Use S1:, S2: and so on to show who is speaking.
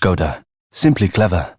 S1: Skoda. Simply clever.